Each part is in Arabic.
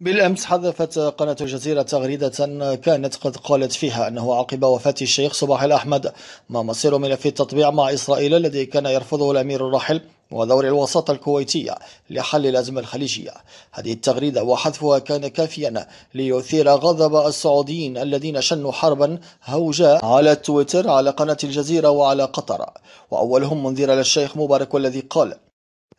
بالأمس حذفت قناة الجزيرة تغريدة كانت قد قالت فيها أنه عقب وفاة الشيخ صباح الأحمد ما مصير ملف التطبيع مع إسرائيل الذي كان يرفضه الأمير الراحل ودور الوساطة الكويتية لحل الأزمة الخليجية هذه التغريدة وحذفها كان كافيا ليثير غضب السعوديين الذين شنوا حربا هوجاء على تويتر على قناة الجزيرة وعلى قطر وأولهم منذر للشيخ مبارك والذي قال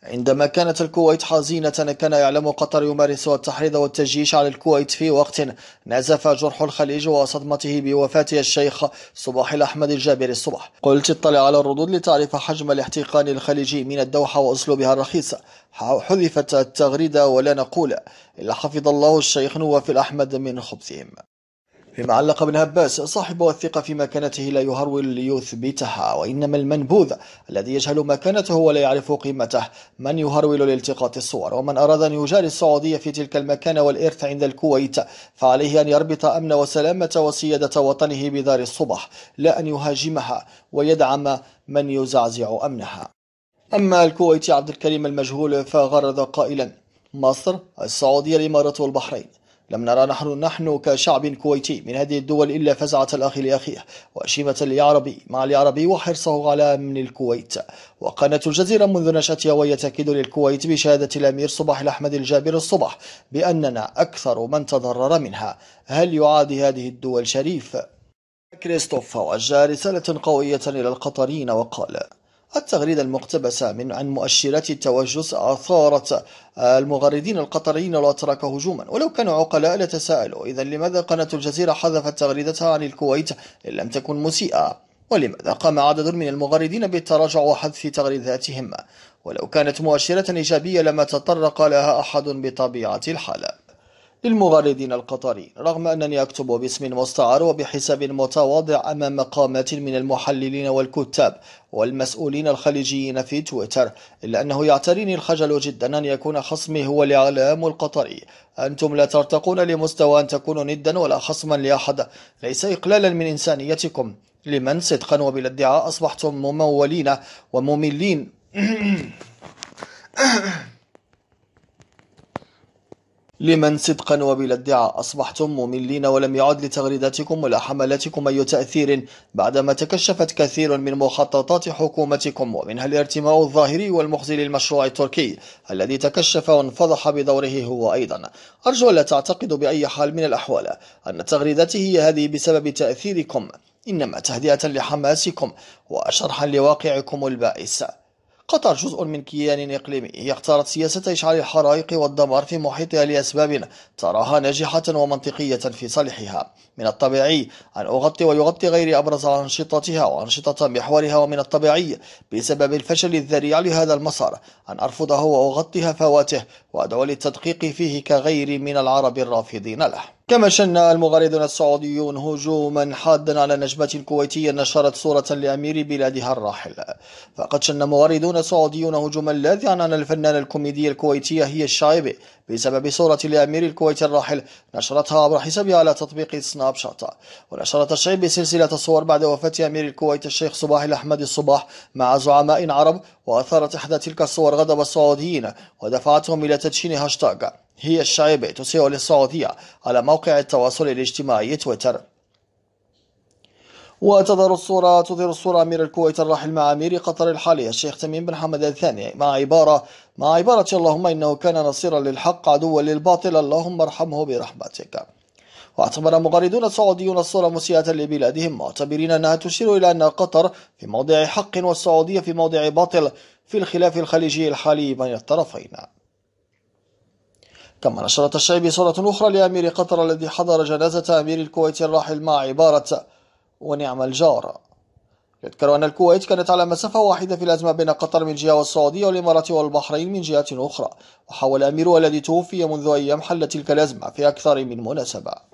عندما كانت الكويت حزينة كان يعلم قطر يمارس التحريض والتجيش على الكويت في وقت نزف جرح الخليج وصدمته بوفاة الشيخ صباح الأحمد الجابر الصبح قلت اطلع على الردود لتعرف حجم الاحتقان الخليجي من الدوحة وأسلوبها الرخيص حذفت التغريدة ولا نقول إلا حفظ الله الشيخ نواف الأحمد من خبثهم فيما علق ابن عباس صاحب الثقة في مكانته لا يهرول ليثبتها وإنما المنبوذ الذي يجهل مكانته ولا يعرف قيمته من يهرول لالتقاط الصور ومن أراد أن يجاري السعودية في تلك المكانة والإرث عند الكويت فعليه أن يربط أمن وسلامة وسيادة وطنه بدار الصبح لا أن يهاجمها ويدعم من يزعزع أمنها أما الكويتي عبد الكريم المجهول فغرد قائلا مصر السعودية الإمارات والبحرين لم نرى نحن نحن كشعب كويتي من هذه الدول إلا فزعة الأخ لأخيه وشيمة العربي مع العربي وحرصه على أمن الكويت وقناة الجزيرة منذ نشأتها وهي تأكيد للكويت بشهادة الأمير صباح الأحمد الجابر الصبح بأننا أكثر من تضرر منها هل يعادي هذه الدول شريف؟ كريستوف وجه رسالة قوية إلى القطريين وقال التغريدة المقتبسة من عن مؤشرات التوجس أثارت آه، المغردين القطريين الأتراك هجوما ولو كانوا عقلاء لتساءلوا إذا لماذا قناة الجزيرة حذفت تغريدتها عن الكويت إن لم تكن مسيئة ولماذا قام عدد من المغردين بالتراجع وحذف تغريداتهم ولو كانت مؤشرة إيجابية لما تطرق لها أحد بطبيعة الحال للمغردين القطريين رغم أنني أكتب باسم مستعار وبحساب متواضع أمام قامات من المحللين والكتاب والمسؤولين الخليجيين في تويتر إلا أنه يعتريني الخجل جدا أن يكون خصمي هو الإعلام القطري أنتم لا ترتقون لمستوى أن تكونوا ندا ولا خصما لأحد ليس إقلالا من إنسانيتكم لمن صدقا وبلا ادعاء أصبحتم ممولين ومملين لمن صدقا وبلا ادعاء أصبحتم مملين ولم يعد لتغريداتكم ولا حملاتكم أي تأثير بعدما تكشفت كثير من مخططات حكومتكم ومنها الارتماء الظاهري والمخزي للمشروع التركي الذي تكشف وانفضح بدوره هو أيضا أرجو ألا تعتقدوا بأي حال من الأحوال أن تغريداتي هي هذه بسبب تأثيركم إنما تهدئة لحماسكم وشرحا لواقعكم البائس قطر جزء من كيان إقليمي هي اختارت سياسة إشعال الحرائق والدمار في محيطها لأسباب تراها ناجحة ومنطقية في صالحها من الطبيعي أن أغطي ويغطي غير أبرز أنشطتها وأنشطة محورها ومن الطبيعي بسبب الفشل الذريع لهذا المسار أن أرفضه وأغطي هفواته وأدعو للتدقيق فيه كغيري من العرب الرافضين له كما شن المغردون السعوديون هجوما حادا على نجمة كويتية نشرت صورة لأمير بلادها الراحل فقد شن مغردون سعوديون هجوما لاذعا على الفنانة الكوميدية الكويتية هي الشايبي بسبب صورة لأمير الكويت الراحل نشرتها عبر حسابها على تطبيق سناب شات ونشرت الشايبي سلسلة صور بعد وفاة أمير الكويت الشيخ صباح الأحمد الصباح مع زعماء عرب وأثارت إحدى تلك الصور غضب السعوديين ودفعتهم إلى تدشين هاشتاج هي الشائبة تسيء للسعودية على موقع التواصل الاجتماعي تويتر وتظهر الصورة تظهر الصورة أمير الكويت الراحل مع أمير قطر الحالي الشيخ تميم بن حمد الثاني مع عبارة مع عبارة اللهم إنه كان نصيرا للحق عدوا للباطل اللهم ارحمه برحمتك واعتبر مغردون سعوديون الصورة مسيئة لبلادهم معتبرين أنها تشير إلى أن قطر في موضع حق والسعودية في موضع باطل في الخلاف الخليجي الحالي بين الطرفين كما نشرت الشيبي صورة أخرى لأمير قطر الذي حضر جنازة أمير الكويت الراحل مع عبارة ونعم الجار يذكر أن الكويت كانت على مسافة واحدة في الأزمة بين قطر من جهة والسعودية والإمارات والبحرين من جهة أخرى وحاول أميرها الذي توفي منذ أيام حل تلك الأزمة في أكثر من مناسبة